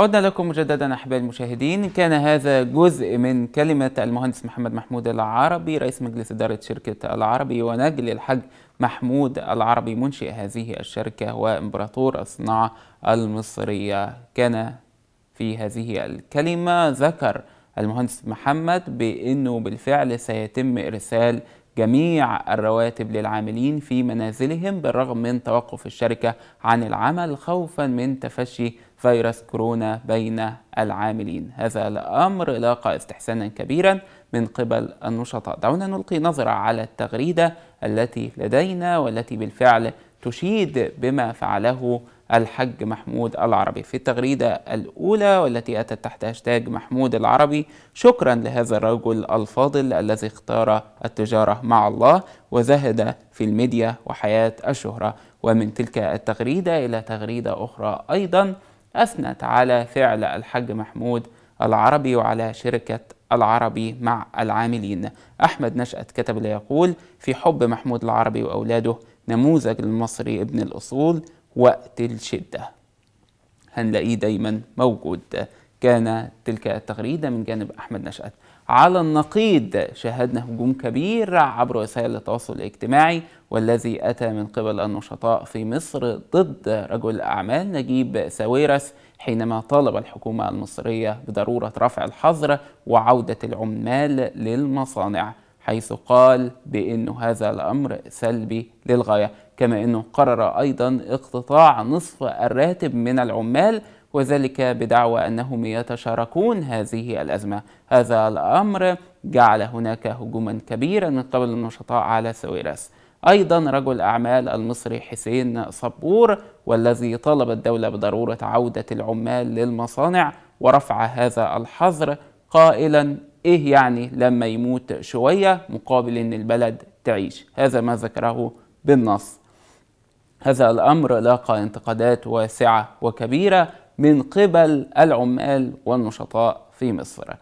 عدنا لكم مجددا احبائي المشاهدين كان هذا جزء من كلمه المهندس محمد محمود العربي رئيس مجلس اداره شركه العربي ونجل الحاج محمود العربي منشئ هذه الشركه وامبراطور الصناعه المصريه كان في هذه الكلمه ذكر المهندس محمد بانه بالفعل سيتم ارسال جميع الرواتب للعاملين في منازلهم بالرغم من توقف الشركه عن العمل خوفا من تفشي فيروس كورونا بين العاملين هذا الأمر لاقى استحسانا كبيرا من قبل النشطاء دعونا نلقي نظرة على التغريدة التي لدينا والتي بالفعل تشيد بما فعله الحج محمود العربي في التغريدة الأولى والتي أتت تحت هاشتاج محمود العربي شكرا لهذا الرجل الفاضل الذي اختار التجارة مع الله وزهد في الميديا وحياة الشهرة ومن تلك التغريدة إلى تغريدة أخرى أيضا أثنت على فعل الحاج محمود العربي وعلى شركة العربي مع العاملين أحمد نشأت كتب ليقول يقول في حب محمود العربي وأولاده نموذج المصري ابن الأصول وقت الشدة هنلاقيه دايما موجود كان تلك التغريدة من جانب أحمد نشأت على النقيض شاهدنا هجوم كبير عبر وسائل التواصل الاجتماعي والذي أتى من قبل النشطاء في مصر ضد رجل أعمال نجيب ساويرس حينما طالب الحكومة المصرية بضرورة رفع الحظر وعودة العمال للمصانع حيث قال بأن هذا الأمر سلبي للغاية كما أنه قرر أيضا اقتطاع نصف الراتب من العمال وذلك بدعوى أنهم يتشاركون هذه الأزمة هذا الأمر جعل هناك هجوما كبيرا من قبل النشطاء على سويرس أيضا رجل أعمال المصري حسين صبور والذي طالب الدولة بضرورة عودة العمال للمصانع ورفع هذا الحظر قائلا إيه يعني لما يموت شوية مقابل أن البلد تعيش هذا ما ذكره بالنص هذا الأمر لاقى انتقادات واسعة وكبيرة من قبل العمال والنشطاء في مصر